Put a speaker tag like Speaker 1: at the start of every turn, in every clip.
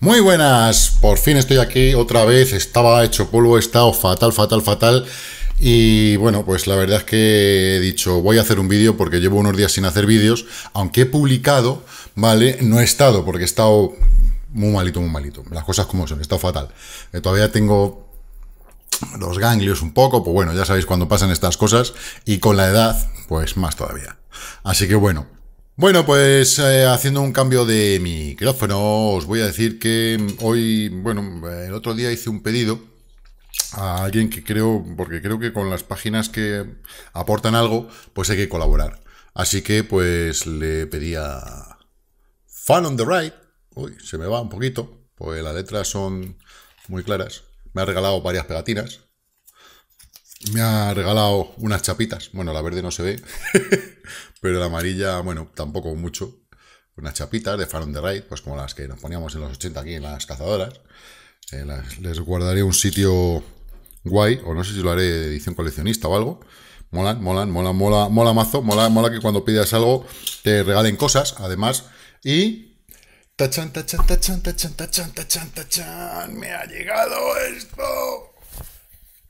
Speaker 1: Muy buenas, por fin estoy aquí otra vez, estaba hecho polvo, he estado fatal, fatal, fatal y bueno, pues la verdad es que he dicho voy a hacer un vídeo porque llevo unos días sin hacer vídeos, aunque he publicado, ¿vale? No he estado porque he estado muy malito, muy malito, las cosas como son, he estado fatal, eh, todavía tengo los ganglios un poco, pues bueno, ya sabéis cuando pasan estas cosas y con la edad, pues más todavía. Así que bueno, bueno, pues eh, haciendo un cambio de micrófono, os voy a decir que mm, hoy, bueno, el otro día hice un pedido a alguien que creo, porque creo que con las páginas que aportan algo, pues hay que colaborar. Así que pues le pedía Fan on the Right. Uy, se me va un poquito, pues las letras son muy claras. Me ha regalado varias pegatinas, me ha regalado unas chapitas. Bueno, la verde no se ve, pero la amarilla, bueno, tampoco mucho. Unas chapitas de faron de Ride pues como las que nos poníamos en los 80 aquí en las cazadoras. Eh, les guardaré un sitio guay, o no sé si lo haré de edición coleccionista o algo. mola molan, mola, mola, mola mazo, mola, mola que cuando pidas algo te regalen cosas, además. Y Tachan, tachan, tachan, tachan, tachan, tachan, tachan. Me ha llegado esto.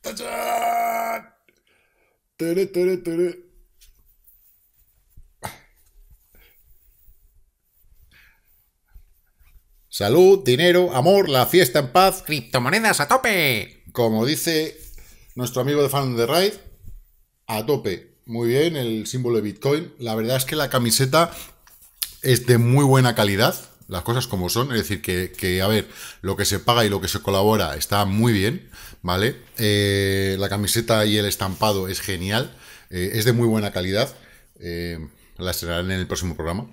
Speaker 1: Tachan. Tere, tere, tere. Salud, dinero, amor, la fiesta en paz, criptomonedas a tope. Como dice nuestro amigo de Fan de Raid, a tope. Muy bien, el símbolo de Bitcoin. La verdad es que la camiseta es de muy buena calidad las cosas como son, es decir, que, que, a ver, lo que se paga y lo que se colabora está muy bien, ¿vale? Eh, la camiseta y el estampado es genial, eh, es de muy buena calidad, eh, la estrenarán en el próximo programa,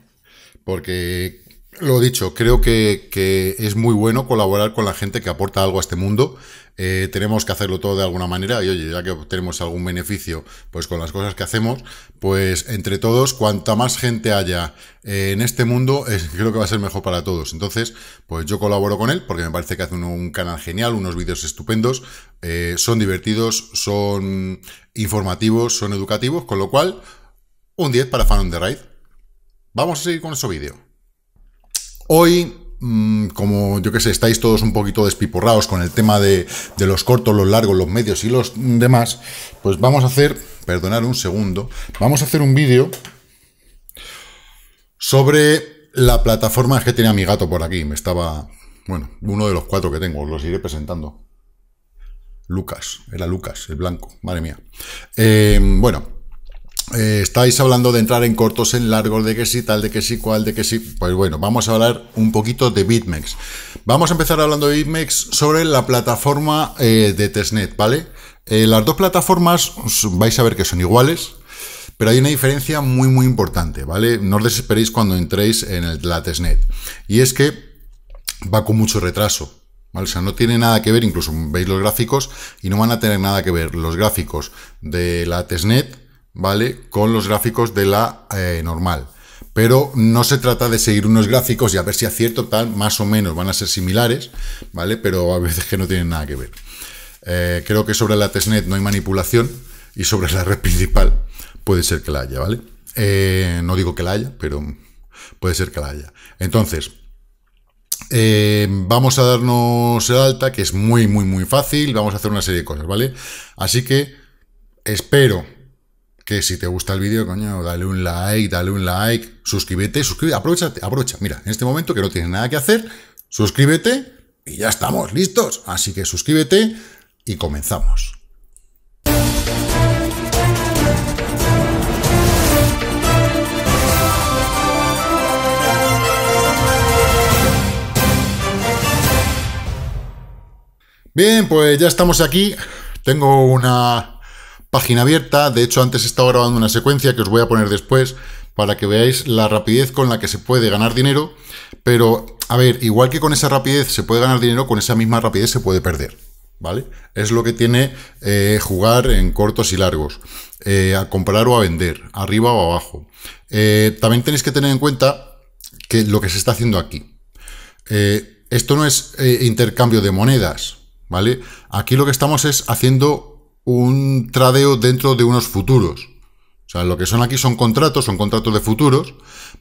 Speaker 1: porque, lo dicho, creo que, que, es muy bueno colaborar con la gente que aporta algo a este mundo eh, tenemos que hacerlo todo de alguna manera y oye, ya que tenemos algún beneficio pues con las cosas que hacemos, pues entre todos, cuanta más gente haya eh, en este mundo, creo que va a ser mejor para todos. Entonces, pues yo colaboro con él porque me parece que hace un, canal genial, unos vídeos estupendos, eh, son divertidos, son informativos, son educativos, con lo cual, un 10 para Fan on the Ride. Vamos a seguir con nuestro vídeo. Hoy Mm, como yo que sé, estáis todos un poquito despiporrados con el tema de, los cortos, los largos, los medios y los demás, pues vamos a hacer, perdonar un segundo, vamos a hacer un vídeo sobre la plataforma que tenía mi gato por aquí, me estaba, bueno, uno de los cuatro que tengo, los iré presentando. Lucas, era Lucas, el blanco, madre mía. Eh, bueno, eh, estáis hablando de entrar en cortos, en largos, de que sí, tal, de que sí, cual, de que sí. Pues bueno, vamos a hablar un poquito de BitMEX. Vamos a empezar hablando de BitMEX sobre la plataforma eh, de Testnet, ¿vale? Eh, las dos plataformas vais a ver que son iguales. Pero hay una diferencia muy, muy importante, ¿vale? No os desesperéis cuando entréis en el, la testnet. Y es que va con mucho retraso. ¿Vale? O sea, no tiene nada que ver, incluso veis los gráficos y no van a tener nada que ver los gráficos de la testnet ¿vale? Con los gráficos de la eh, normal. Pero no se trata de seguir unos gráficos y a ver si acierto tal, más o menos van a ser similares, ¿vale? Pero a veces que no tienen nada que ver. Eh, creo que sobre la testnet no hay manipulación y sobre la red principal puede ser que la haya, ¿vale? Eh, no digo que la haya, pero puede ser que la haya. Entonces, vamos a darnos el alta, que es muy, muy, muy fácil. Vamos a hacer una serie de cosas, ¿vale? Así que espero que si te gusta el vídeo, coño, dale un like, dale un like, suscríbete, suscríbete, aprovecha, aprovecha. Mira, en este momento que no tienes nada que hacer, suscríbete y ya estamos listos. Así que suscríbete y comenzamos. Bien, pues ya estamos aquí. Tengo una página abierta. De hecho, antes he estado grabando una secuencia que os voy a poner después para que veáis la rapidez con la que se puede ganar dinero. Pero, a ver, igual que con esa rapidez se puede ganar dinero, con esa misma rapidez se puede perder. ¿Vale? Es lo que tiene eh, jugar en cortos y largos, eh, a comprar o a vender, arriba o abajo. Eh, también tenéis que tener en cuenta que lo que se está haciendo aquí. esto no es intercambio de monedas, ¿vale? Aquí lo que estamos es haciendo un tradeo dentro de unos futuros. O sea, lo que son aquí son contratos, son contratos de futuros,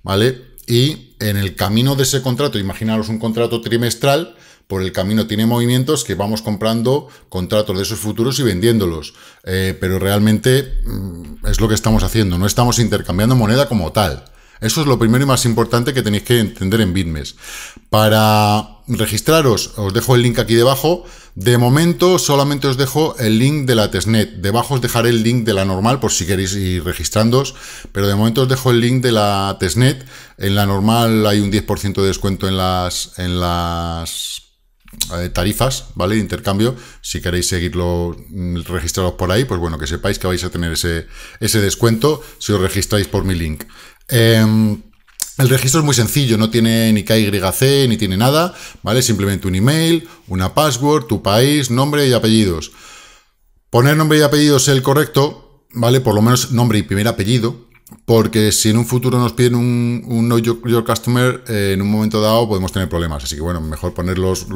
Speaker 1: ¿vale? Y en el camino de ese contrato, imaginaros un contrato trimestral, por el camino tiene movimientos que vamos comprando contratos de esos futuros y vendiéndolos. Eh, pero realmente mm, es lo que estamos haciendo, no estamos intercambiando moneda como tal. Eso es lo primero y más importante que tenéis que entender en Bitmes. Para registraros, os dejo el link aquí debajo de momento solamente os dejo el link de la testnet. Debajo os dejaré el link de la normal por si queréis ir registrándoos, pero de momento os dejo el link de la testnet. En la normal hay un 10% de descuento en las, en las eh, tarifas, ¿vale? De intercambio. Si queréis seguirlo, mm, registraros por ahí, pues bueno, que sepáis que vais a tener ese, ese descuento si os registráis por mi link. Em, el registro es muy sencillo, no tiene ni KYC ni tiene nada, ¿vale? Simplemente un email, una password, tu país, nombre y apellidos. Poner nombre y apellidos el correcto, ¿vale? Por lo menos nombre y primer apellido, porque si en un futuro nos piden un, no know your, customer, eh, en un momento dado podemos tener problemas. Así que bueno, mejor poner los,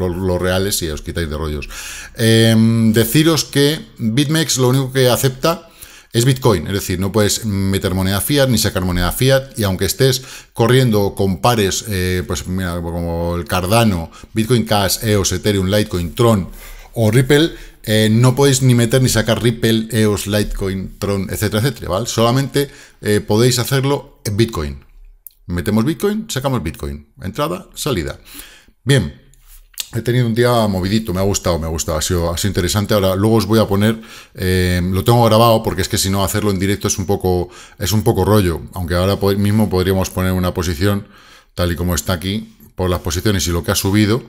Speaker 1: reales y os quitáis de rollos. Em, deciros que BitMEX lo único que acepta es Bitcoin, es decir, no puedes meter moneda fiat ni sacar moneda fiat y aunque estés corriendo con pares, eh, pues mira, como el Cardano, Bitcoin Cash, EOS, Ethereum, Litecoin, Tron o Ripple, eh, no podéis ni meter ni sacar Ripple, EOS, Litecoin, Tron, etcétera, etcétera, ¿vale? Solamente eh, podéis hacerlo en Bitcoin. Metemos Bitcoin, sacamos Bitcoin. Entrada, salida. Bien, He tenido un día movidito, me ha gustado, me ha gustado, ha sido, interesante. Ahora, luego os voy a poner, eh, lo tengo grabado porque es que si no hacerlo en directo es un poco, es un poco rollo, aunque ahora mismo podríamos poner una posición tal y como está aquí, por las posiciones y lo que ha subido,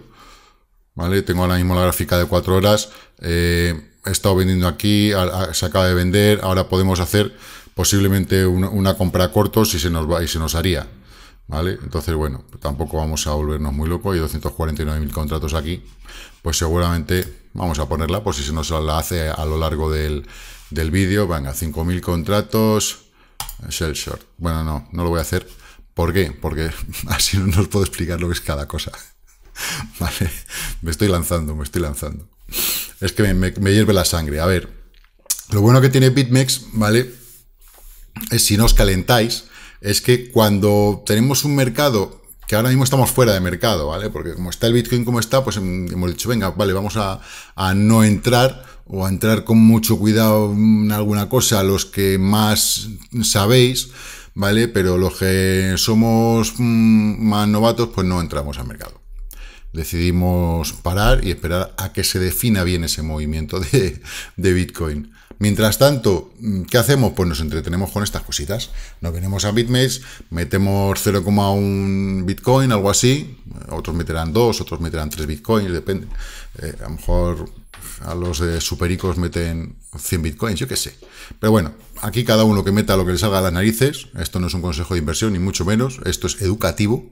Speaker 1: ¿vale? Tengo ahora mismo la gráfica de cuatro horas, eh, he estado vendiendo aquí, se acaba de vender, ahora podemos hacer posiblemente una, compra corto si se nos va y se nos haría, ¿vale? Entonces, bueno, tampoco vamos a volvernos muy locos. Hay 249.000 contratos aquí, pues seguramente vamos a ponerla por si se nos la hace a lo largo del, del vídeo. Venga, 5.000 contratos, Shell Short. Bueno, no, no lo voy a hacer. ¿Por qué? Porque así no os puedo explicar lo que es cada cosa. ¿Vale? Me estoy lanzando, me estoy lanzando. Es que me, me hierve la sangre. A ver, lo bueno que tiene BitMEX, ¿vale? Es si no os calentáis, es que cuando tenemos un mercado, que ahora mismo estamos fuera de mercado, ¿vale? Porque como está el Bitcoin como está, pues em, hemos dicho, venga, vale, vamos a, no entrar o a entrar con mucho cuidado en alguna cosa, los que más sabéis, ¿vale? Pero los que somos mm, más novatos, pues no entramos al mercado. Decidimos parar y esperar a que se defina bien ese movimiento de Bitcoin. Mientras tanto, mm, ¿qué hacemos? Pues nos entretenemos con estas cositas. Nos venimos a BitMEX, metemos 0,1 Bitcoin, algo así. Otros meterán 2, otros meterán 3 Bitcoins, depende. Eh, a lo mejor a los de supericos meten 100 bitcoins, yo qué sé. Pero bueno, aquí cada uno que meta lo que le salga a las narices, esto no es un consejo de inversión, ni mucho menos, esto es educativo.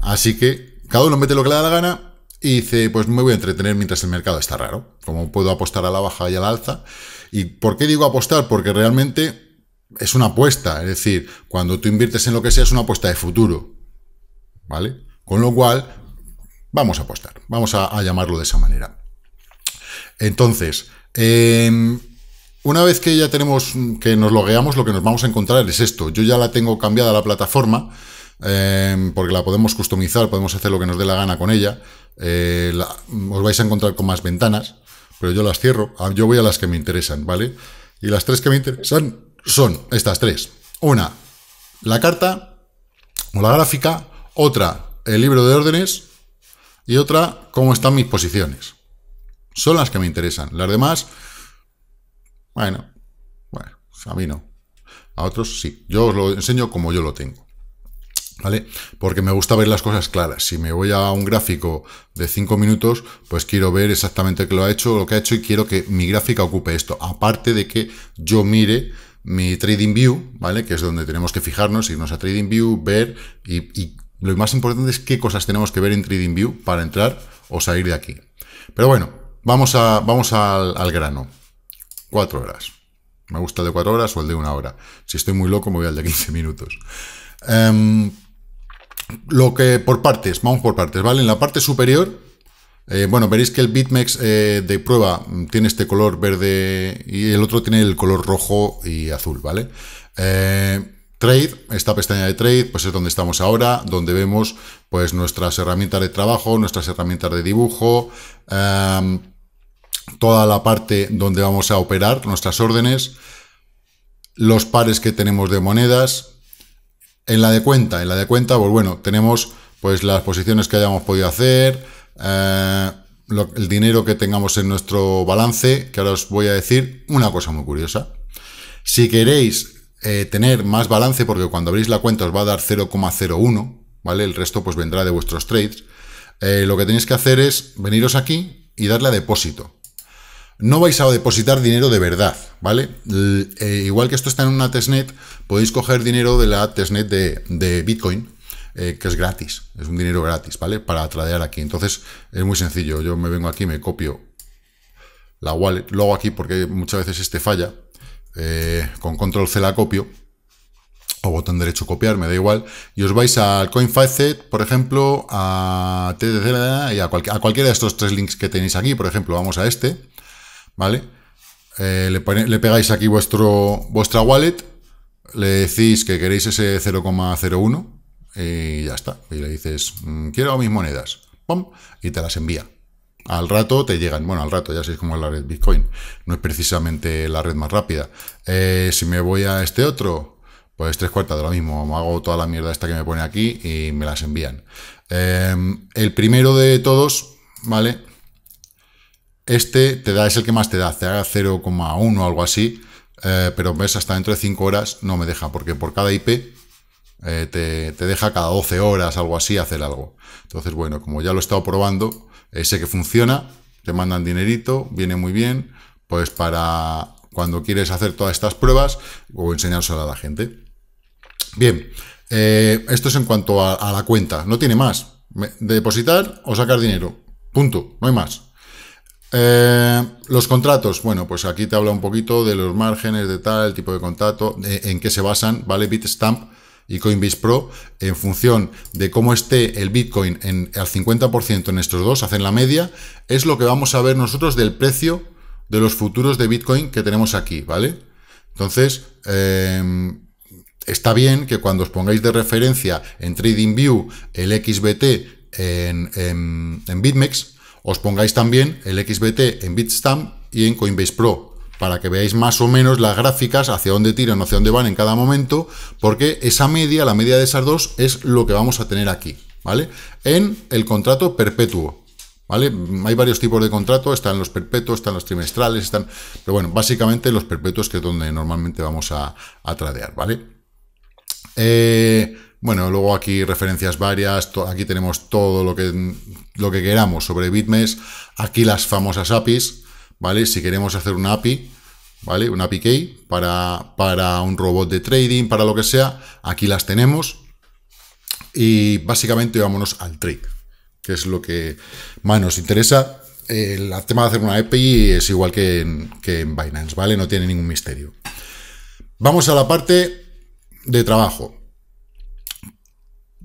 Speaker 1: Así que cada uno mete lo que le da la gana, y dice, pues me voy a entretener mientras el mercado está raro. Como puedo apostar a la baja y a la alza. ¿Y por qué digo apostar? Porque realmente es una apuesta. Es decir, cuando tú inviertes en lo que sea, es una apuesta de futuro. ¿Vale? Con lo cual, vamos a apostar. Vamos a, llamarlo de esa manera. Entonces, em, una vez que ya tenemos, que nos logueamos, lo que nos vamos a encontrar es esto. Yo ya la tengo cambiada la plataforma. Em, porque la podemos customizar, podemos hacer lo que nos dé la gana con ella. Eh, os vais a encontrar con más ventanas, pero yo las cierro, ah, yo voy a las que me interesan, ¿vale? Y las tres que me interesan son estas tres. Una, la carta o la gráfica, otra, el libro de órdenes y otra, cómo están mis posiciones. Son las que me interesan. Las demás, bueno, bueno, a mí no. A otros sí. Yo os lo enseño como yo lo tengo. ¿Vale? Porque me gusta ver las cosas claras. Si me voy a un gráfico de 5 minutos, pues quiero ver exactamente qué lo ha hecho, lo que ha hecho y quiero que mi gráfica ocupe esto. Aparte de que yo mire mi Trading View, ¿vale? Que es donde tenemos que fijarnos, irnos a Trading View, ver y, lo más importante es qué cosas tenemos que ver en Trading View para entrar o salir de aquí. Pero bueno, vamos, a, vamos al, al grano. 4 horas. Me gusta el de 4 horas o el de una hora. Si estoy muy loco, me voy al de 15 minutos. Em, lo que por partes, vamos por partes, ¿vale? En la parte superior, eh, bueno, veréis que el BitMEX eh, de prueba mm, tiene este color verde y el otro tiene el color rojo y azul, ¿vale? Eh, trade, esta pestaña de Trade, pues es donde estamos ahora, donde vemos pues nuestras herramientas de trabajo, nuestras herramientas de dibujo, em, toda la parte donde vamos a operar nuestras órdenes, los pares que tenemos de monedas, en la de cuenta, en la de cuenta, pues bueno, tenemos pues las posiciones que hayamos podido hacer, eh, el dinero que tengamos en nuestro balance, que ahora os voy a decir una cosa muy curiosa. Si queréis eh, tener más balance, porque cuando abrís la cuenta os va a dar 0,01, ¿vale? El resto pues vendrá de vuestros trades. Eh, lo que tenéis que hacer es veniros aquí y darle a depósito no vais a depositar dinero de verdad, ¿vale? Eh, igual que esto está en una testnet, podéis coger dinero de la testnet de, Bitcoin, eh, que es gratis, es un dinero gratis, ¿vale? Para tradear aquí. Entonces, es muy sencillo. Yo me vengo aquí, me copio la wallet, lo hago aquí porque muchas veces este falla. Eh, con control C la copio, o botón derecho copiar, me da igual, y os vais al CoinFacet, por ejemplo, a y a, a, cualquiera de estos tres links que tenéis aquí, por ejemplo, vamos a este, ¿vale? Eh, le, pegáis aquí vuestro, vuestra wallet, le decís que queréis ese 0,01 y ya está. Y le dices, mm, quiero mis monedas, ¡pum! y te las envía. Al rato te llegan, bueno, al rato, ya sé cómo es la red Bitcoin, no es precisamente la red más rápida. Eh, si me voy a este otro, pues tres cuartas de lo mismo, hago toda la mierda esta que me pone aquí y me las envían. Eh, el primero de todos, ¿vale? Este te da, es el que más te da, te haga 0,1 o algo así, eh, pero ves, hasta dentro de 5 horas no me deja, porque por cada IP eh, te, deja cada 12 horas, algo así, hacer algo. Entonces, bueno, como ya lo he estado probando, eh, sé que funciona, te mandan dinerito, viene muy bien, pues para cuando quieres hacer todas estas pruebas o enseñárselo a la gente. Bien, esto es en cuanto a, a, la cuenta, no tiene más. depositar o sacar dinero, punto, no hay más. Eh, los contratos, bueno, pues aquí te habla un poquito de los márgenes, de tal, el tipo de contrato, eh, en qué se basan, ¿vale? Bitstamp y Coinbase Pro, en función de cómo esté el Bitcoin en, al 50% en estos dos, hacen la media, es lo que vamos a ver nosotros del precio de los futuros de Bitcoin que tenemos aquí, ¿vale? Entonces, em, está bien que cuando os pongáis de referencia en TradingView el XBT en BitMEX, os pongáis también el XBT en Bitstamp y en Coinbase Pro, para que veáis más o menos las gráficas, hacia dónde tiran, hacia dónde van en cada momento, porque esa media, la media de esas dos, es lo que vamos a tener aquí, ¿vale? En el contrato perpetuo, ¿vale? Hay varios tipos de contrato, están los perpetuos, están los trimestrales, están... Pero bueno, básicamente los perpetuos que es donde normalmente vamos a, a tradear, ¿vale? Eh... Bueno, luego aquí referencias varias, aquí tenemos todo lo que, lo que queramos sobre BitMES, aquí las famosas APIs, ¿vale? Si queremos hacer una API, ¿vale? Una API key para, para un robot de trading, para lo que sea, aquí las tenemos. Y básicamente vámonos al trade, que es lo que más nos interesa. El tema de hacer una API es igual que que en Binance, ¿vale? No tiene ningún misterio. Vamos a la parte de trabajo.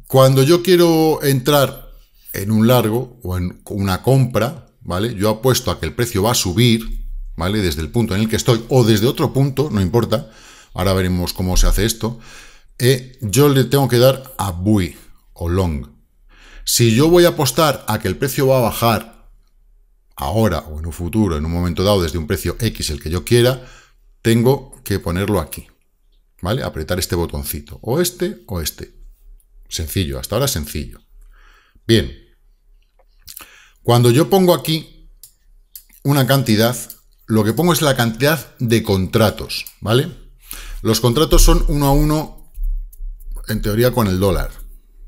Speaker 1: Cuando yo quiero entrar en un largo o en una compra, ¿vale? Yo apuesto a que el precio va a subir, ¿vale? Desde el punto en el que estoy o desde otro punto, no importa. Ahora veremos cómo se hace esto. Eh, yo le tengo que dar a buy o long. Si yo voy a apostar a que el precio va a bajar ahora o en un futuro, en un momento dado, desde un precio X, el que yo quiera, tengo que ponerlo aquí, ¿vale? Apretar este botoncito, o este o este. Sencillo, hasta ahora sencillo. Bien, cuando yo pongo aquí una cantidad, lo que pongo es la cantidad de contratos, ¿vale? Los contratos son uno a uno, en teoría, con el dólar,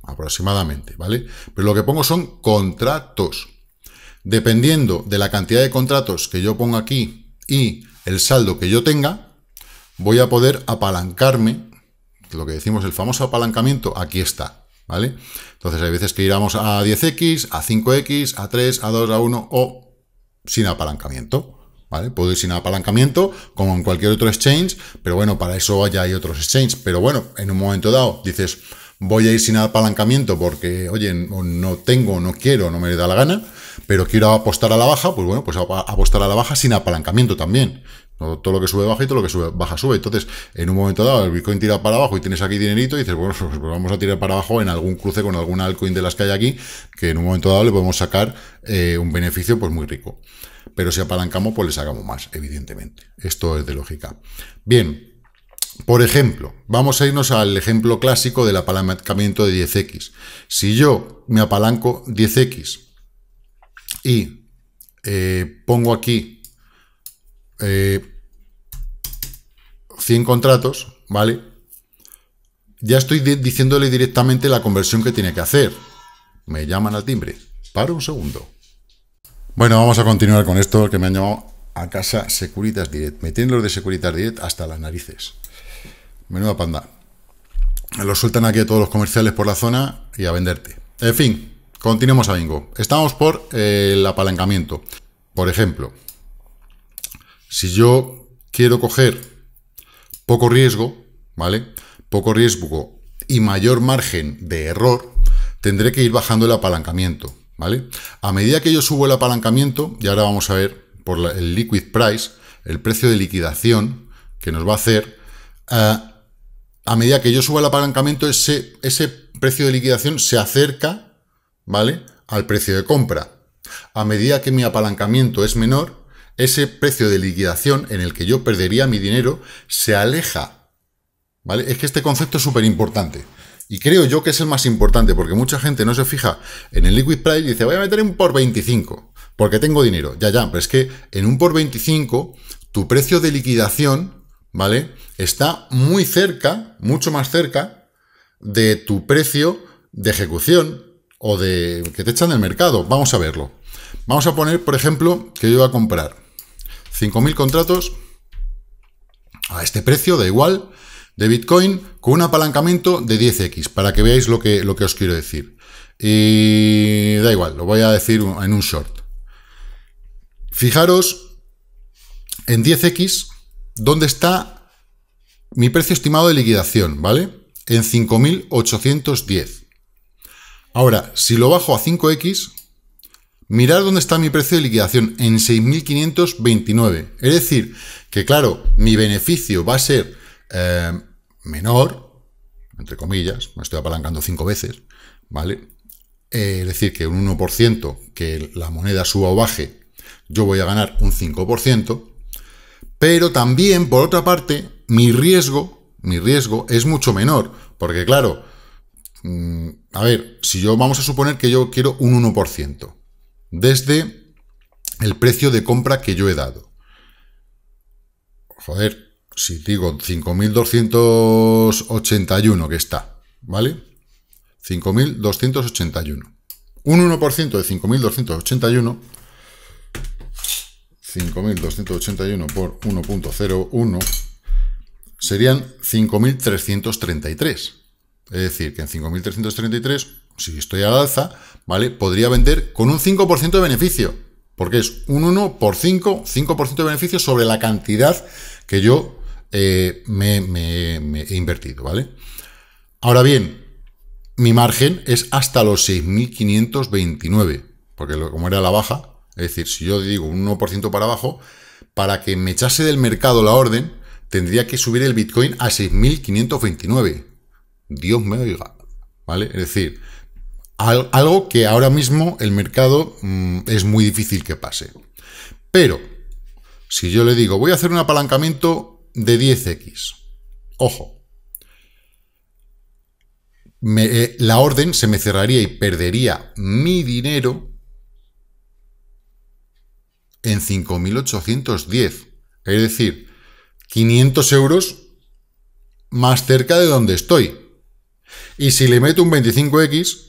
Speaker 1: aproximadamente, ¿vale? Pero lo que pongo son contratos. Dependiendo de la cantidad de contratos que yo pongo aquí y el saldo que yo tenga, voy a poder apalancarme lo que decimos, el famoso apalancamiento, aquí está, ¿vale? Entonces hay veces que iramos a 10X, a 5X, a 3, a 2, a 1 o sin apalancamiento. ¿Vale? Puedo ir sin apalancamiento, como en cualquier otro exchange, pero bueno, para eso ya hay otros exchanges. Pero bueno, en un momento dado dices, voy a ir sin apalancamiento porque, oye, no tengo, no quiero, no me da la gana, pero quiero apostar a la baja, pues bueno, pues apostar a la baja sin apalancamiento también. Todo lo que sube baja y todo lo que sube, baja sube. Entonces, en un momento dado, el Bitcoin tira para abajo y tienes aquí dinerito y dices, bueno, pues vamos a tirar para abajo en algún cruce con alguna altcoin de las que hay aquí, que en un momento dado le podemos sacar eh, un beneficio pues muy rico. Pero si apalancamos, pues le sacamos más, evidentemente. Esto es de lógica. Bien, por ejemplo, vamos a irnos al ejemplo clásico del apalancamiento de 10X. Si yo me apalanco 10X y eh, pongo aquí 100 eh, contratos, ¿vale? Ya estoy diciéndole directamente la conversión que tiene que hacer. Me llaman al timbre. Para un segundo. Bueno, vamos a continuar con esto, que me han llamado a casa Securitas Direct. Me tienen los de Securitas Direct hasta las narices. Menuda panda. Los sueltan aquí a todos los comerciales por la zona y a venderte. En fin, continuemos a Bingo. Estamos por eh, el apalancamiento. Por ejemplo, si yo quiero coger poco riesgo, ¿vale? Poco riesgo y mayor margen de error, tendré que ir bajando el apalancamiento, ¿vale? A medida que yo subo el apalancamiento, y ahora vamos a ver por el liquid price, el precio de liquidación que nos va a hacer, ah, a medida que yo subo el apalancamiento, ese, ese precio de liquidación se acerca, ¿vale? Al precio de compra. A medida que mi apalancamiento es menor, ese precio de liquidación en el que yo perdería mi dinero se aleja. ¿Vale? Es que este concepto es súper importante. Y creo yo que es el más importante, porque mucha gente no se fija en el liquid price y dice, voy a meter un por 25, porque tengo dinero. Ya, ya, pero es que en un por 25, tu precio de liquidación, ¿vale? Está muy cerca, mucho más cerca de tu precio de ejecución o de que te echan del mercado. Vamos a verlo. Vamos a poner, por ejemplo, que yo voy a comprar 5.000 contratos a este precio, da igual, de Bitcoin con un apalancamiento de 10x, para que veáis lo que, lo que os quiero decir. Y da igual, lo voy a decir en un short. Fijaros en 10x, dónde está mi precio estimado de liquidación, ¿vale? En 5.810. Ahora, si lo bajo a 5x, Mirar dónde está mi precio de liquidación, en 6.529. Es decir, que claro, mi beneficio va a ser eh, menor, entre comillas, me estoy apalancando cinco veces, ¿vale? Eh, es decir, que un 1% que la moneda suba o baje, yo voy a ganar un 5%, pero también, por otra parte, mi riesgo, mi riesgo es mucho menor, porque claro, mm, a ver, si yo vamos a suponer que yo quiero un 1%, desde el precio de compra que yo he dado. Joder, si digo 5.281 que está, ¿vale? 5.281. Un 1% de 5.281 5.281 por 1.01 serían 5.333. Es decir, que en 5.333, si estoy al alza, ¿vale? Podría vender con un 5% de beneficio, porque es un 1 por 5, 5% de beneficio sobre la cantidad que yo eh, me, he invertido, ¿vale? Ahora bien, mi margen es hasta los 6.529, porque como era la baja, es decir, si yo digo un 1% para abajo, para que me echase del mercado la orden, tendría que subir el Bitcoin a 6.529. Dios me oiga, ¿vale? Es decir, algo que ahora mismo el mercado mm, es muy difícil que pase. Pero, si yo le digo, voy a hacer un apalancamiento de 10x, ojo, eh, la orden se me cerraría y perdería mi dinero en 5.810. Es decir, 500 euros más cerca de donde estoy. Y si le meto un 25x,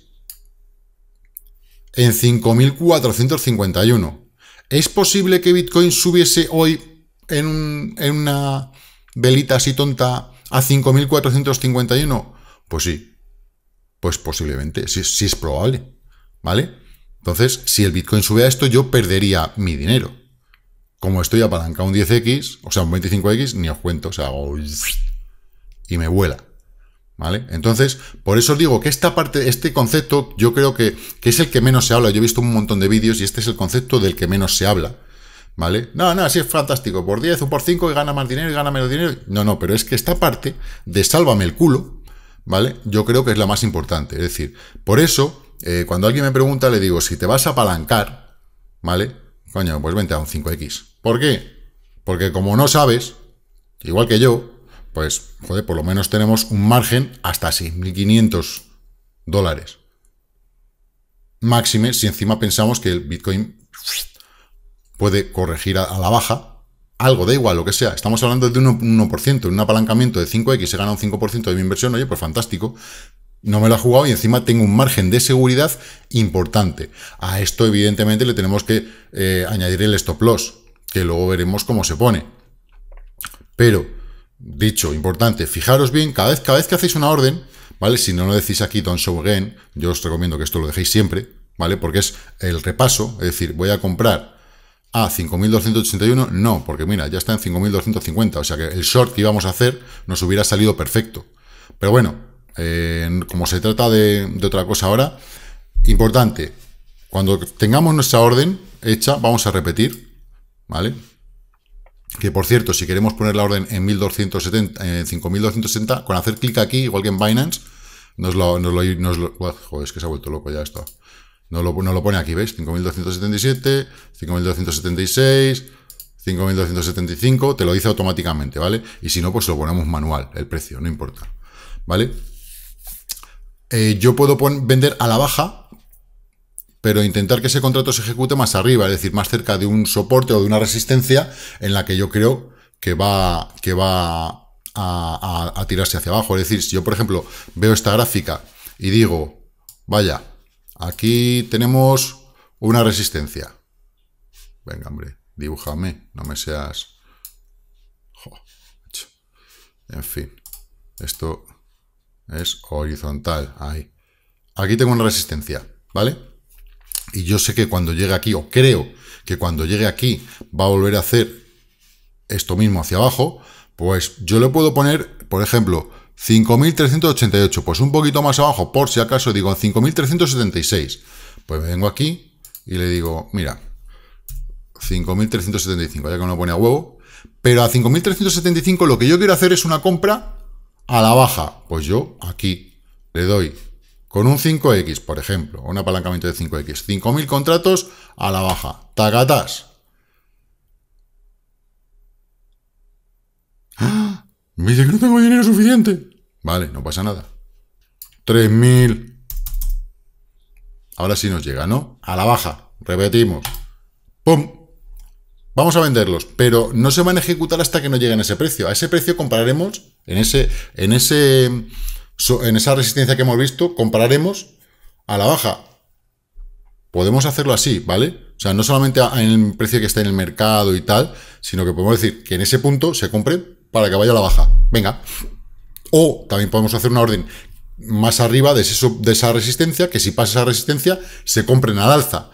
Speaker 1: en 5.451. ¿Es posible que Bitcoin subiese hoy en, una velita así tonta a 5.451? Pues sí. Pues posiblemente, sí, es probable. ¿Vale? Entonces, si el Bitcoin sube a esto, yo perdería mi dinero. Como estoy apalancado un 10X, o sea, un 25X, ni os cuento, o sea, y me vuela. ¿Vale? Entonces, por eso os digo que esta parte, este concepto, yo creo que, es el que menos se habla. Yo he visto un montón de vídeos y este es el concepto del que menos se habla. ¿Vale? No, no, así es fantástico. Por 10 o por 5 y gana más dinero y gana menos dinero. No, no, pero es que esta parte de sálvame el culo, ¿vale? Yo creo que es la más importante. Es decir, por eso, eh, cuando alguien me pregunta, le digo, si te vas a apalancar, ¿vale? Coño, pues vente a un 5X. ¿Por qué? Porque como no sabes, igual que yo, pues, joder, por lo menos tenemos un margen hasta 6.500 dólares. Máxime si encima pensamos que el Bitcoin puede corregir a, la baja algo, da igual, lo que sea. Estamos hablando de un 1%, un apalancamiento de 5X, se gana un 5% de mi inversión, oye, pues fantástico. No me lo ha jugado y encima tengo un margen de seguridad importante. A esto, evidentemente, le tenemos que eh, añadir el stop loss, que luego veremos cómo se pone. Pero Dicho, importante, fijaros bien, cada vez, cada vez que hacéis una orden, ¿vale? Si no lo decís aquí, don't show again, yo os recomiendo que esto lo dejéis siempre, ¿vale? Porque es el repaso, es decir, voy a comprar a 5.281, no, porque mira, ya está en 5.250, o sea que el short que íbamos a hacer nos hubiera salido perfecto. Pero bueno, eh, como se trata de, de otra cosa ahora, importante, cuando tengamos nuestra orden hecha, vamos a repetir, ¿vale? que por cierto, si queremos poner la orden en 1270, en 5270, con hacer clic aquí, igual que en Binance, nos lo, joder, es que se ha vuelto loco ya esto. Nos lo, pone aquí, ¿veis? 5277, 5276, 5275, te lo dice automáticamente, ¿vale? Y si no, pues lo ponemos manual, el precio, no importa, ¿vale? Eh, yo puedo vender a la baja, pero intentar que ese contrato se ejecute más arriba, es decir, más cerca de un soporte o de una resistencia en la que yo creo que va, que va a, tirarse hacia abajo. Es decir, si yo, por ejemplo, veo esta gráfica y digo, vaya, aquí tenemos una resistencia. Venga, hombre, dibújame, no me seas... en fin, esto es horizontal, ahí. Aquí tengo una resistencia, ¿vale? Y yo sé que cuando llegue aquí, o creo que cuando llegue aquí, va a volver a hacer esto mismo hacia abajo, pues yo le puedo poner, por ejemplo, 5.388, pues un poquito más abajo, por si acaso digo 5.376. Pues me vengo aquí y le digo, mira, 5.375, ya que no pone a huevo. Pero a 5.375 lo que yo quiero hacer es una compra a la baja. Pues yo aquí le doy con un 5X, por ejemplo, un apalancamiento de 5X, 5.000 contratos a la baja, tagatas ¡Ah! Me dice que no tengo dinero suficiente. Vale, no pasa nada. 3.000. Ahora sí nos llega, ¿no? A la baja, repetimos. ¡Pum! Vamos a venderlos, pero no se van a ejecutar hasta que no lleguen a ese precio. A ese precio compraremos en ese, en ese en esa resistencia que hemos visto, Compararemos a la baja. Podemos hacerlo así, ¿vale? O sea, no solamente en el precio que está en el mercado y tal, sino que podemos decir que en ese punto se compre para que vaya a la baja. Venga. O también podemos hacer una orden más arriba de, esa resistencia, que si pasa esa resistencia, se compren en alza.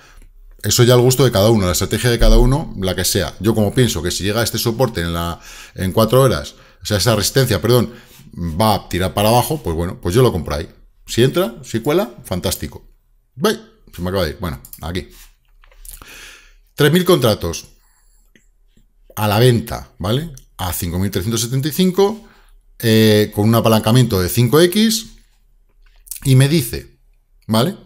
Speaker 1: Eso ya al gusto de cada uno, la estrategia de cada uno, la que sea. Yo como pienso que si llega a este soporte en cuatro horas, o sea, esa resistencia, perdón, va a tirar para abajo, pues bueno, pues yo lo compro ahí. Si entra, si cuela, fantástico. Se me acaba de ir. Bueno, aquí. 3.000 contratos a la venta, ¿vale? A 5.375, eh, con un apalancamiento de 5X, y me dice, ¿vale?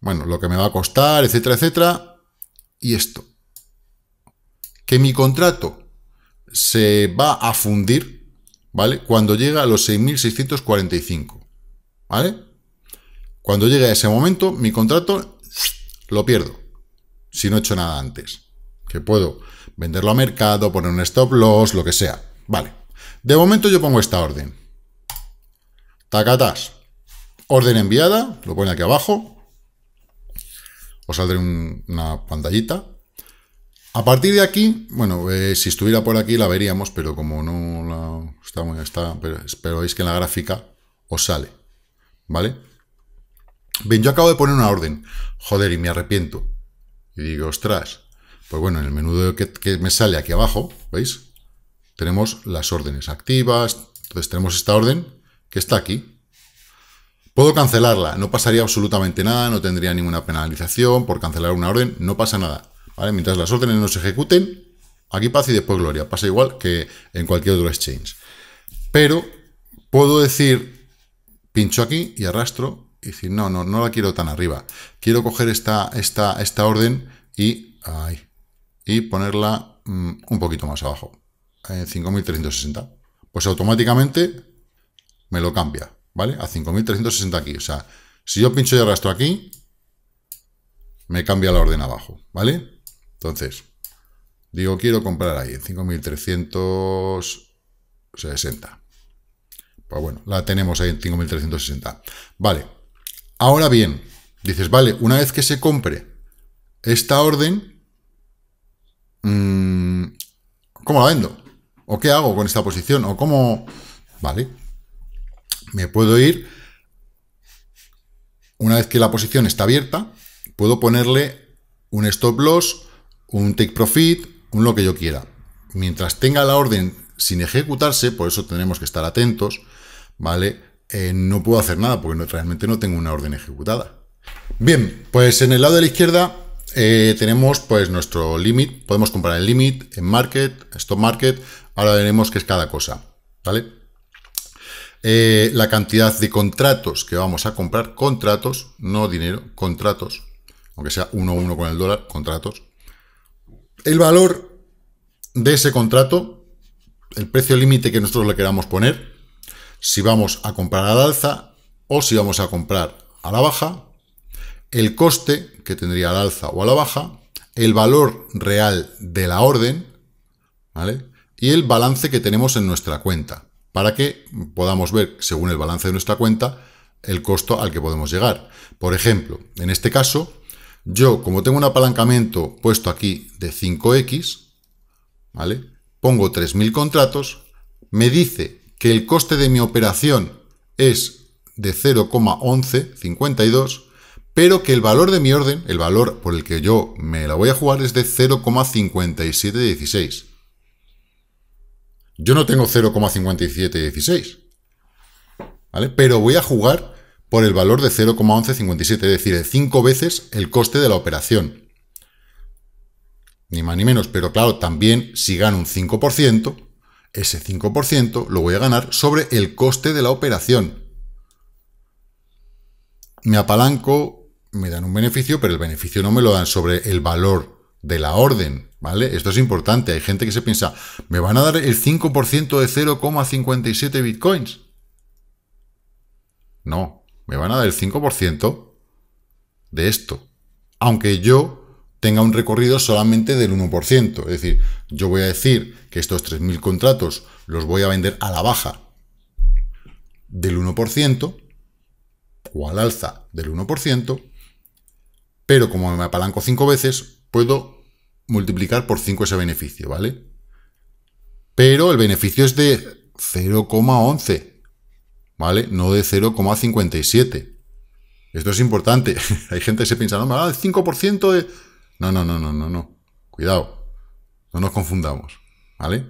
Speaker 1: Bueno, lo que me va a costar, etcétera, etcétera, y esto. Que mi contrato se va a fundir ¿vale? Cuando llega a los 6.645, ¿vale? Cuando llegue a ese momento, mi contrato lo pierdo, si no he hecho nada antes. Que puedo venderlo a mercado, poner un stop loss, lo que sea. Vale. De momento yo pongo esta orden. Tacatas. Orden enviada, lo pone aquí abajo. Os saldré una pantallita. A partir de aquí, bueno, eh, si estuviera por aquí la veríamos, pero como no la, está está, pero, veis que en la gráfica os sale, ¿vale? Bien, yo acabo de poner una orden, joder, y me arrepiento. Y digo, ostras, pues bueno, en el menú que, que me sale aquí abajo, ¿veis? Tenemos las órdenes activas, entonces tenemos esta orden que está aquí, Puedo cancelarla, no pasaría absolutamente nada, no tendría ninguna penalización por cancelar una orden, no pasa nada. Mientras las órdenes no se ejecuten, aquí paz y después gloria. Pasa igual que en cualquier otro exchange. Pero puedo decir, pincho aquí y arrastro y decir, no, no, no la quiero tan arriba. Quiero coger esta, esta, esta orden y, y ponerla mm, un poquito más abajo, en 5.360. Pues automáticamente me lo cambia, ¿vale? A 5.360 aquí. O sea, si yo pincho y arrastro aquí, me cambia la orden abajo, ¿vale? Entonces, digo, quiero comprar ahí en 5.360. Pues bueno, la tenemos ahí en 5.360. Vale, ahora bien, dices, vale, una vez que se compre esta orden, mm, ¿cómo la vendo? ¿O qué hago con esta posición? ¿O cómo...? Vale, me puedo ir, una vez que la posición está abierta, puedo ponerle un stop loss un take profit, un lo que yo quiera. Mientras tenga la orden sin ejecutarse, por eso tenemos que estar atentos, ¿vale? Eh, no puedo hacer nada porque realmente no tengo una orden ejecutada. Bien, pues en el lado de la izquierda eh, tenemos pues nuestro límite. Podemos comprar el límite, en market, stop market. Ahora veremos qué es cada cosa, ¿vale? Eh, la cantidad de contratos que vamos a comprar, contratos, no dinero, contratos, aunque sea 1 uno con el dólar, contratos, el valor de ese contrato, el precio límite que nosotros le queramos poner, si vamos a comprar al alza o si vamos a comprar a la baja, el coste que tendría al alza o a la baja, el valor real de la orden, ¿vale? Y el balance que tenemos en nuestra cuenta, para que podamos ver, según el balance de nuestra cuenta, el costo al que podemos llegar. Por ejemplo, en este caso, yo, como tengo un apalancamiento puesto aquí de 5X, ¿vale? Pongo 3.000 contratos, me dice que el coste de mi operación es de 0,1152, pero que el valor de mi orden, el valor por el que yo me la voy a jugar, es de 0,5716. Yo no tengo 0,5716, ¿vale? Pero voy a jugar por el valor de 0,1157, es decir, cinco veces el coste de la operación. Ni más ni menos, pero claro, también si gano un 5%, ese 5% lo voy a ganar sobre el coste de la operación. Me apalanco, me dan un beneficio, pero el beneficio no me lo dan sobre el valor de la orden, ¿vale? Esto es importante. Hay gente que se piensa, ¿me van a dar el 5% de 0,57 bitcoins? No, me van a dar el 5% de esto. Aunque yo tenga un recorrido solamente del 1%. Es decir, yo voy a decir que estos 3.000 contratos los voy a vender a la baja del 1% o al alza del 1%, pero como me apalanco 5 veces, puedo multiplicar por 5 ese beneficio, ¿vale? Pero el beneficio es de 0,11. ¿vale? No de 0,57. Esto es importante. Hay gente que se piensa, no, me va el 5% de... No, no, no, no, no, no. Cuidado. No nos confundamos, ¿vale?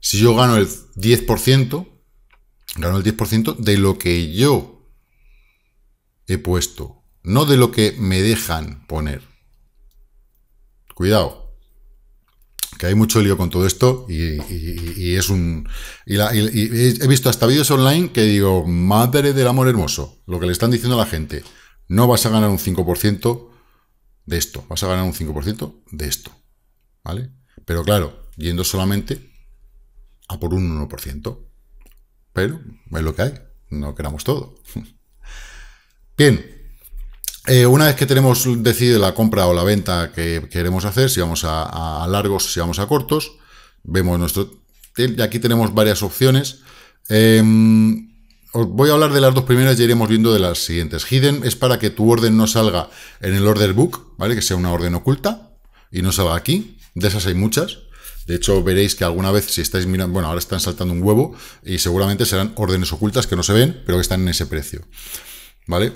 Speaker 1: Si yo gano el 10%, gano el 10% de lo que yo he puesto, no de lo que me dejan poner. Cuidado que hay mucho lío con todo esto y, es un... he visto hasta vídeos online que digo, madre del amor hermoso, lo que le están diciendo a la gente, no vas a ganar un 5% de esto, vas a ganar un 5% de esto, ¿vale? Pero claro, yendo solamente a por un 1%, pero es lo que hay, no queramos todo. Bien, eh, una vez que tenemos decidido la compra o la venta que queremos hacer, si vamos a, largos largos, si vamos a cortos, vemos nuestro... Y aquí tenemos varias opciones. Em, os voy a hablar de las dos primeras y iremos viendo de las siguientes. Hidden es para que tu orden no salga en el order book, ¿vale? Que sea una orden oculta y no salga aquí. De esas hay muchas. De hecho, veréis que alguna vez, si estáis mirando, bueno, ahora están saltando un huevo y seguramente serán órdenes ocultas que no se ven, pero que están en ese precio. ¿Vale?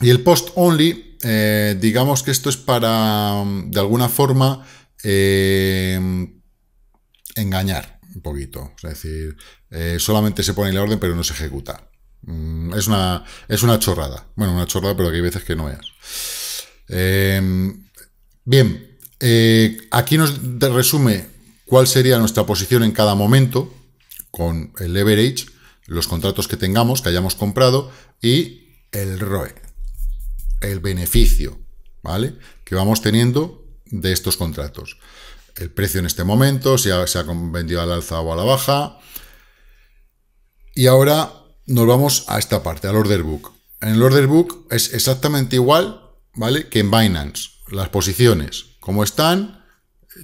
Speaker 1: Y el post-only, eh, digamos que esto es para, mm, de alguna forma, eh, engañar un poquito. Es decir, eh, solamente se pone la orden pero no se ejecuta. Mm, es, una, es una chorrada. Bueno, una chorrada, pero que hay veces que no es. Em, bien, aquí nos resume cuál sería nuestra posición en cada momento con el leverage, los contratos que tengamos, que hayamos comprado y el ROE el beneficio, ¿vale? Que vamos teniendo de estos contratos. El precio en este momento, si se ha vendido al alza o a la baja. Y ahora nos vamos a esta parte, al order book. En el order book es exactamente igual, ¿vale? Que en Binance, las posiciones, como están,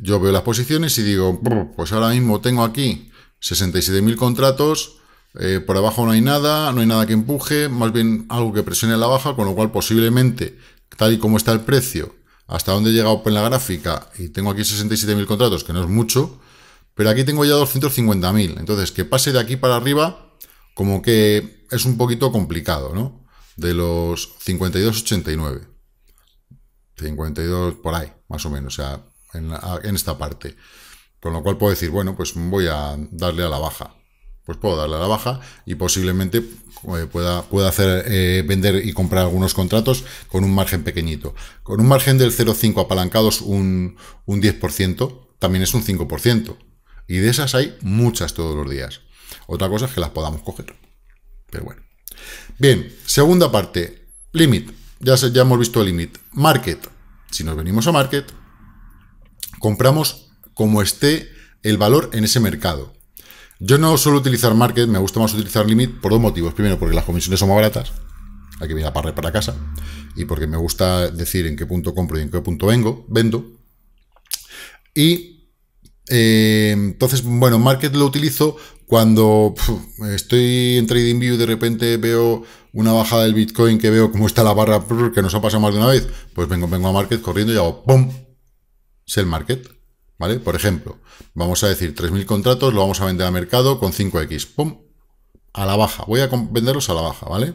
Speaker 1: yo veo las posiciones y digo, pues ahora mismo tengo aquí 67.000 contratos, eh, por abajo no hay nada, no hay nada que empuje, más bien algo que presione a la baja, con lo cual posiblemente, tal y como está el precio, hasta donde he llegado en la gráfica, y tengo aquí 67.000 contratos, que no es mucho, pero aquí tengo ya 250.000, entonces que pase de aquí para arriba, como que es un poquito complicado, ¿no? De los 52.89. 52 por ahí, más o menos, o sea, en esta parte. Con lo cual puedo decir, bueno, pues voy a darle a la baja pues puedo darle a la baja y posiblemente eh, pueda, pueda hacer eh, vender y comprar algunos contratos con un margen pequeñito. Con un margen del 0,5 apalancados un, 10%, también es un 5%. Y de esas hay muchas todos los días. Otra cosa es que las podamos coger. Pero bueno. Bien, segunda parte. Limit. Ya, se, ya hemos visto el limit. Market. Si nos venimos a market, compramos como esté el valor en ese mercado. Yo no suelo utilizar Market, me gusta más utilizar Limit por dos motivos. Primero, porque las comisiones son más baratas, aquí que a para, para casa, y porque me gusta decir en qué punto compro y en qué punto vengo, vendo. Y eh, entonces, bueno, Market lo utilizo cuando estoy en TradingView y de repente veo una bajada del Bitcoin que veo cómo está la barra que nos ha pasado más de una vez, pues vengo, vengo a Market corriendo y hago ¡pum! el Market. ¿Vale? Por ejemplo, vamos a decir 3.000 contratos, lo vamos a vender a mercado con 5X. ¡Pum! A la baja. Voy a venderlos a la baja, ¿vale?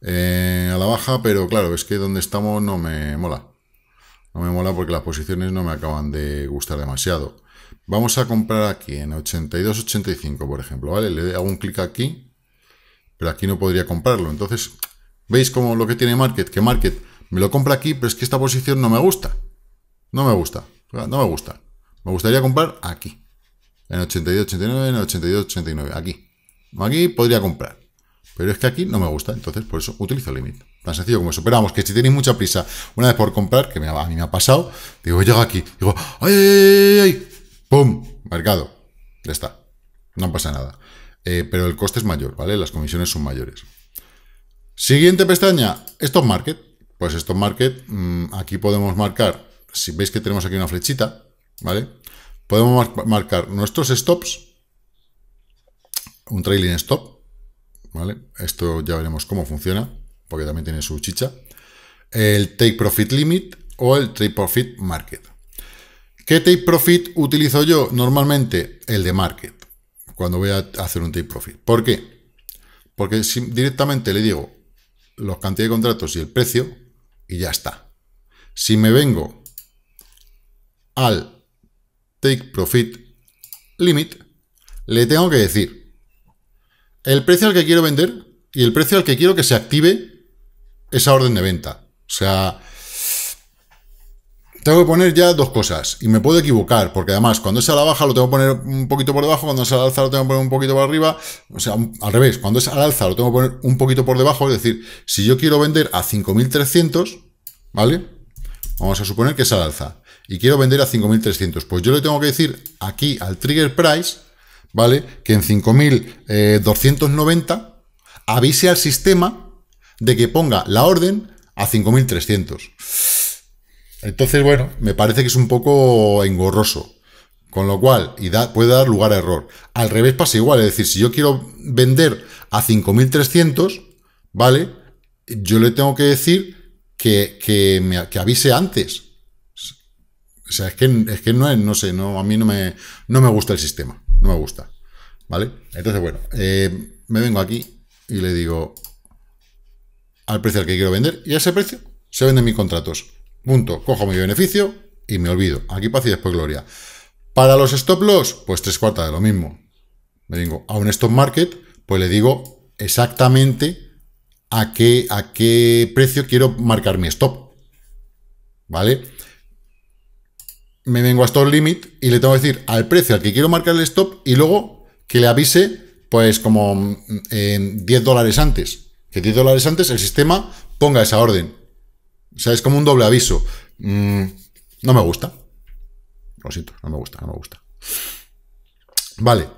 Speaker 1: Eh, a la baja, pero claro, es que donde estamos no me mola. No me mola porque las posiciones no me acaban de gustar demasiado. Vamos a comprar aquí en 82.85, por ejemplo, ¿vale? Le hago un clic aquí, pero aquí no podría comprarlo. Entonces, ¿veis cómo lo que tiene Market? Que Market me lo compra aquí, pero es que esta posición no me gusta. No me gusta. No me gusta. Me gustaría comprar aquí. En 82, 89, en 82, 89. aquí. Aquí podría comprar. Pero es que aquí no me gusta, entonces por eso utilizo el límite. Tan sencillo como superamos que si tenéis mucha prisa una vez por comprar, que a mí me ha pasado, digo, llego aquí, digo, ¡ay, ay, ay! ay! pum Mercado. Ya está. No pasa nada. Eh, pero el coste es mayor, ¿vale? Las comisiones son mayores. Siguiente pestaña, Stock Market. Pues Stock Market, mm, aquí podemos marcar, si veis que tenemos aquí una flechita, ¿Vale? Podemos marcar nuestros stops. Un trailing stop. ¿Vale? Esto ya veremos cómo funciona, porque también tiene su chicha. El take profit limit o el take profit market. ¿Qué take profit utilizo yo? Normalmente el de market, cuando voy a hacer un take profit. ¿Por qué? Porque directamente le digo los cantidad de contratos y el precio y ya está. Si me vengo al take profit limit, le tengo que decir el precio al que quiero vender y el precio al que quiero que se active esa orden de venta. O sea, tengo que poner ya dos cosas y me puedo equivocar, porque además cuando es a la baja lo tengo que poner un poquito por debajo, cuando es al alza lo tengo que poner un poquito por arriba, o sea, al revés, cuando es al alza lo tengo que poner un poquito por debajo, es decir, si yo quiero vender a 5300, ¿vale? Vamos a suponer que es al alza y quiero vender a 5.300. Pues yo le tengo que decir aquí al trigger price, ¿vale? Que en 5.290 eh, avise al sistema de que ponga la orden a 5.300. Entonces, bueno, me parece que es un poco engorroso. Con lo cual, y puede dar lugar a error. Al revés pasa igual, es decir, si yo quiero vender a 5.300, ¿vale? Yo le tengo que decir que, me, que avise antes, o sea, es que, es que no, no sé, no, a mí no me, no me gusta el sistema, no me gusta. ¿Vale? Entonces, bueno, eh, me vengo aquí y le digo al precio al que quiero vender y a ese precio se venden mis contratos. Punto. Cojo mi beneficio y me olvido. Aquí paz y después gloria. Para los stop loss, pues tres cuartas de lo mismo. Me vengo a un stop market, pues le digo exactamente a qué, a qué precio quiero marcar mi stop. ¿Vale? me vengo hasta el limit y le tengo que decir al precio al que quiero marcar el stop y luego que le avise, pues como mm, en 10 dólares antes. Que 10 dólares antes el sistema ponga esa orden. O sea, es como un doble aviso. Mm, no me gusta. Lo siento, no me gusta, no me gusta. Vale.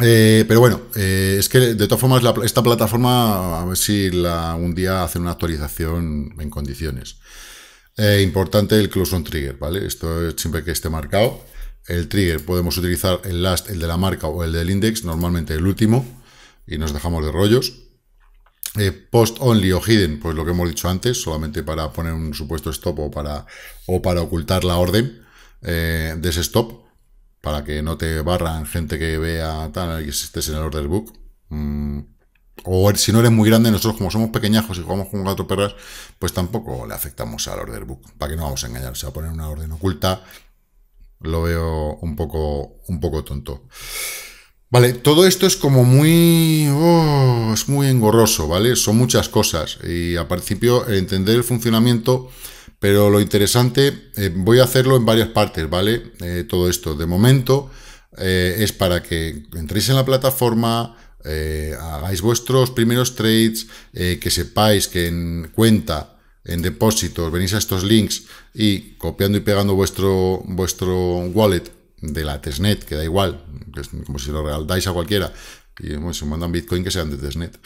Speaker 1: Eh, pero bueno, eh, es que de todas formas esta plataforma, a ver si un día hacen una actualización en condiciones. Eh, importante el close on trigger, ¿vale? Esto siempre que esté marcado. El trigger podemos utilizar el last, el de la marca o el del index, normalmente el último, y nos dejamos de rollos. Eh, post only o hidden, pues lo que hemos dicho antes, solamente para poner un supuesto stop o para, o para ocultar la orden eh, de ese stop, para que no te barran gente que vea tal, que estés en el order book. Mm, o si no eres muy grande, nosotros como somos pequeñajos y jugamos con cuatro perras, pues tampoco le afectamos al order book. ¿Para que no vamos a engañar? O sea, poner una orden oculta lo veo un poco, un poco tonto. Vale, todo esto es como muy... Oh, es muy engorroso, ¿vale? Son muchas cosas y al principio entender el funcionamiento, pero lo interesante, eh, voy a hacerlo en varias partes, ¿vale? Eh, todo esto de momento eh, es para que entréis en la plataforma, eh, hagáis vuestros primeros trades, eh, que sepáis que en cuenta, en depósitos, venís a estos links y copiando y pegando vuestro, vuestro wallet de la testnet, que da igual, como si lo regaláis a cualquiera, y se mandan Bitcoin que sean de testnet.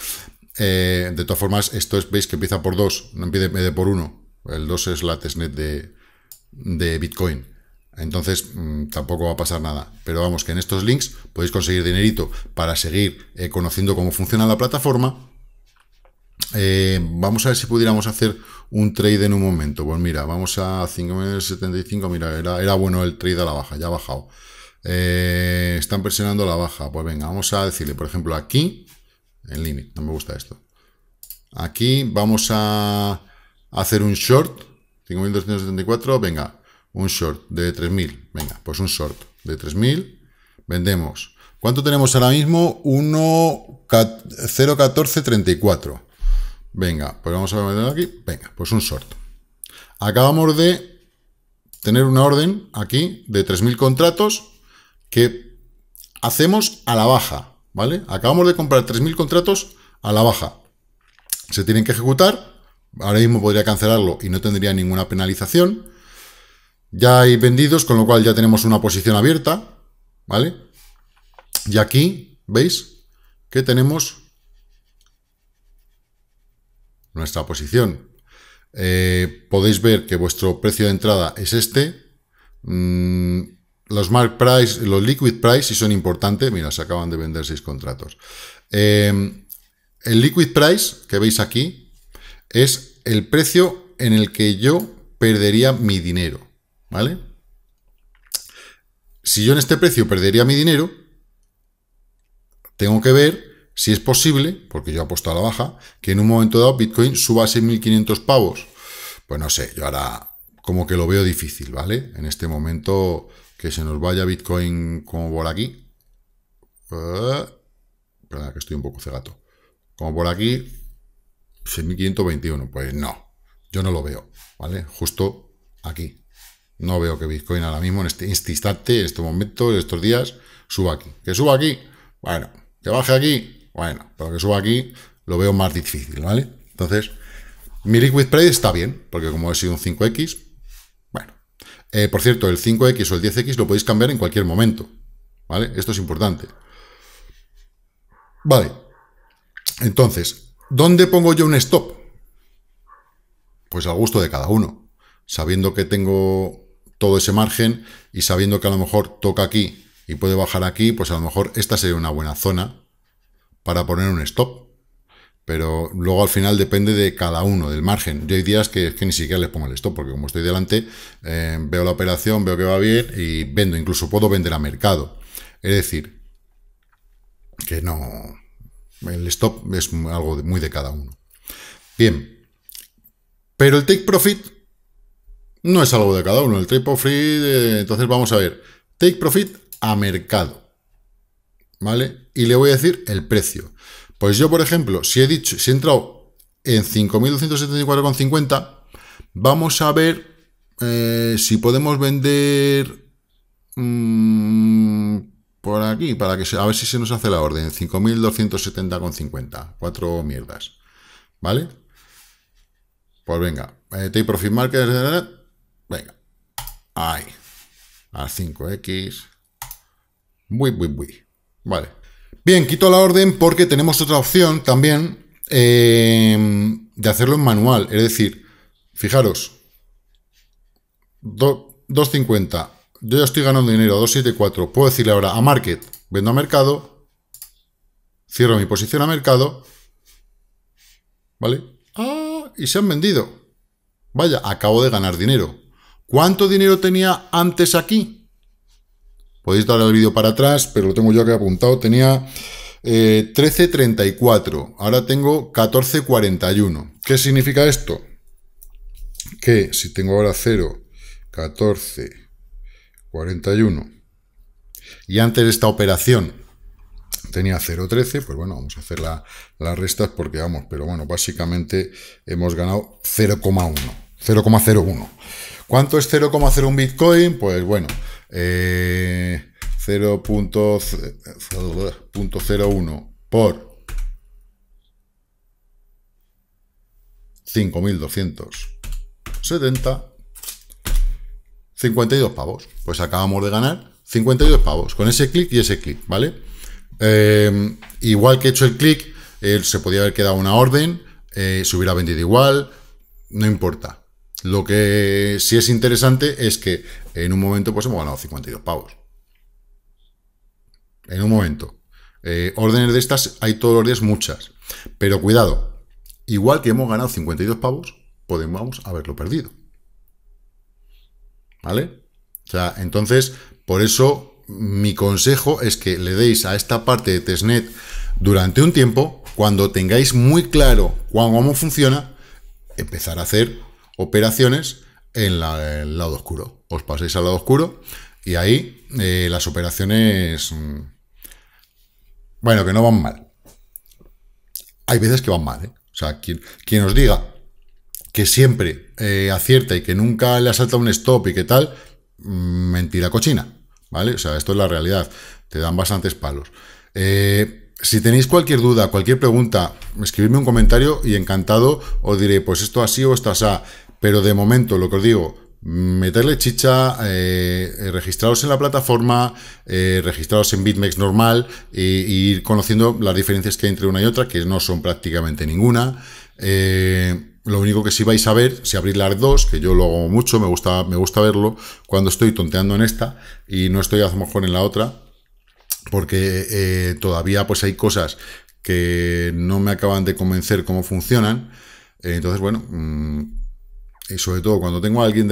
Speaker 1: Eh, de todas formas, esto es, veis que empieza por 2, no empieza por 1. El 2 es la testnet de, de Bitcoin. Entonces mm, tampoco va a pasar nada. Pero vamos, que en estos links podéis conseguir dinerito para seguir eh, conociendo cómo funciona la plataforma. Eh, vamos a ver si pudiéramos hacer un trade en un momento. Pues mira, vamos a 5.075. Mira, era, bueno el trade a la baja, ya ha bajado. Eh, están presionando la baja. Pues venga, vamos a decirle, por ejemplo, aquí, en límite. no me gusta esto. Aquí vamos a hacer un short, 5.274, venga, un short de 3.000. Venga, pues un short de 3.000. Vendemos. ¿Cuánto tenemos ahora mismo? 1.01434. Venga, pues vamos a meterlo aquí. Venga, pues un short. Acabamos de tener una orden aquí de 3.000 contratos que hacemos a la baja, ¿vale? Acabamos de comprar 3.000 contratos a la baja. Se tienen que ejecutar. Ahora mismo podría cancelarlo y no tendría ninguna penalización. Ya hay vendidos, con lo cual ya tenemos una posición abierta, ¿vale? Y aquí, ¿veis? Que tenemos nuestra posición. Eh, podéis ver que vuestro precio de entrada es este. Mm, los mark price, los liquid price y son importantes. Mira, se acaban de vender seis contratos. Eh, el liquid price que veis aquí es el precio en el que yo perdería mi dinero. ¿Vale? Si yo en este precio perdería mi dinero, tengo que ver si es posible, porque yo he apuesto a la baja, que en un momento dado Bitcoin suba a 6.500 pavos. Pues no sé, yo ahora como que lo veo difícil, ¿vale? En este momento que se nos vaya Bitcoin como por aquí. Eh, perdón, que estoy un poco cegato. Como por aquí, 6.521. Pues no, yo no lo veo, ¿vale? Justo aquí, no veo que Bitcoin ahora mismo, este, en este, instante, en este momento, en estos días, suba aquí. ¿Que suba aquí? Bueno. ¿Que baje aquí? Bueno. Pero que suba aquí lo veo más difícil, ¿vale? Entonces, mi liquid trade está bien, porque como he sido un 5X, bueno. Eh, por cierto, el 5X o el 10X lo podéis cambiar en cualquier momento, ¿vale? Esto es importante. Vale. Entonces, ¿dónde pongo yo un stop? Pues al gusto de cada uno. Sabiendo que tengo todo ese margen y sabiendo que a lo mejor toca aquí y puede bajar aquí, pues a lo mejor esta sería una buena zona para poner un stop. Pero luego al final depende de cada uno, del margen. Yo hay días que, que ni siquiera les pongo el stop, porque como estoy delante, eh, veo la operación, veo que va bien y vendo. Incluso puedo vender a mercado. Es decir, que no... El stop es algo muy de cada uno. Bien. Pero el take profit no es algo de cada uno. El trade profit, entonces vamos a ver. Take profit a mercado. ¿Vale? Y le voy a decir el precio. Pues yo, por ejemplo, si he dicho, si he entrado en 5.274,50, vamos a ver eh, si podemos vender mm, por aquí, para que a ver si se nos hace la orden. 5.270,50. Cuatro mierdas. ¿Vale? Pues venga, eh, take profit market, Ahí. A 5X. Muy, muy, muy. Vale. Bien, quito la orden porque tenemos otra opción también eh, de hacerlo en manual. Es decir, fijaros. 2.50. Yo ya estoy ganando dinero. 2.74. Puedo decirle ahora a market. Vendo a mercado. Cierro mi posición a mercado. ¿Vale? ¡Ah! Y se han vendido. Vaya, acabo de ganar dinero. ¿Cuánto dinero tenía antes aquí? Podéis dar el vídeo para atrás, pero lo tengo yo que apuntado. Tenía 13.34, eh, ahora tengo 14.41. ¿Qué significa esto? Que si tengo ahora 0, 14, 41, y antes de esta operación tenía 0,13, pues bueno, vamos a hacer las restas porque vamos, pero bueno, básicamente hemos ganado 0,1. 0,01. ¿Cuánto es 0,01 Bitcoin? Pues bueno, 0.01 eh, por 5.270, 52 pavos. Pues acabamos de ganar 52 pavos con ese clic y ese clic, ¿vale? Eh, igual que he hecho el clic, eh, se podía haber quedado una orden, se hubiera vendido igual, no importa. Lo que sí es interesante es que en un momento pues hemos ganado 52 pavos. En un momento. Eh, órdenes de estas hay todos los días muchas. Pero cuidado, igual que hemos ganado 52 pavos, podemos haberlo perdido. ¿Vale? O sea, entonces, por eso mm, mi consejo es que le deis a esta parte de testnet durante un tiempo, cuando tengáis muy claro cómo funciona, empezar a hacer operaciones en el lado oscuro. Os paséis al lado oscuro y ahí eh, las operaciones... Mm, bueno, que no van mal. Hay veces que van mal, ¿eh? O sea, quien, os diga que siempre eh, acierta y que nunca le ha asalta un stop y que tal, mm, mentira cochina, ¿vale? O sea, esto es la realidad. Te dan bastantes palos. Eh, si tenéis cualquier duda, cualquier pregunta, escribidme un comentario y encantado os diré, pues esto así o esto así. Pero de momento, lo que os digo, meterle chicha, eh, eh registraros en la plataforma, eh, registraros en BitMEX normal e, ir conociendo las diferencias que hay entre una y otra, que no son prácticamente ninguna. Eh, lo único que sí vais a ver, si abrís las dos, que yo lo hago mucho, me gusta, me gusta verlo, cuando estoy tonteando en esta y no estoy a lo mejor en la otra, porque eh, todavía pues hay cosas que no me acaban de convencer cómo funcionan. entonces, bueno... Mm, y sobre todo cuando tengo a alguien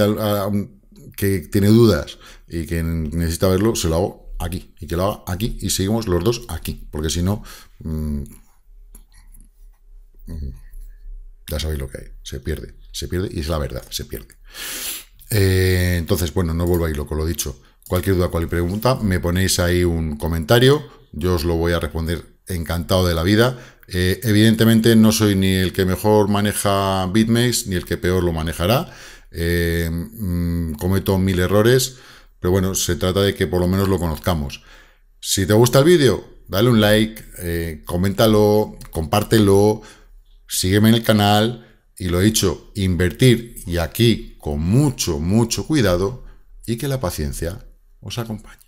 Speaker 1: que tiene dudas y que necesita verlo, se lo hago aquí, y que lo haga aquí, y seguimos los dos aquí, porque si no, mm, mm, ya sabéis lo que hay, se pierde, se pierde, y es la verdad, se pierde. Eh, entonces, bueno, no vuelva loco, lo dicho. Cualquier duda, cualquier pregunta, me ponéis ahí un comentario, yo os lo voy a responder encantado de la vida. Eh, evidentemente no soy ni el que mejor maneja BitMaze ni el que peor lo manejará. Eh, mm, cometo mil errores, pero bueno, se trata de que por lo menos lo conozcamos. Si te gusta el vídeo, dale un like, eh, coméntalo, compártelo, sígueme en el canal y lo he dicho, invertir y aquí con mucho, mucho cuidado y que la paciencia os acompañe.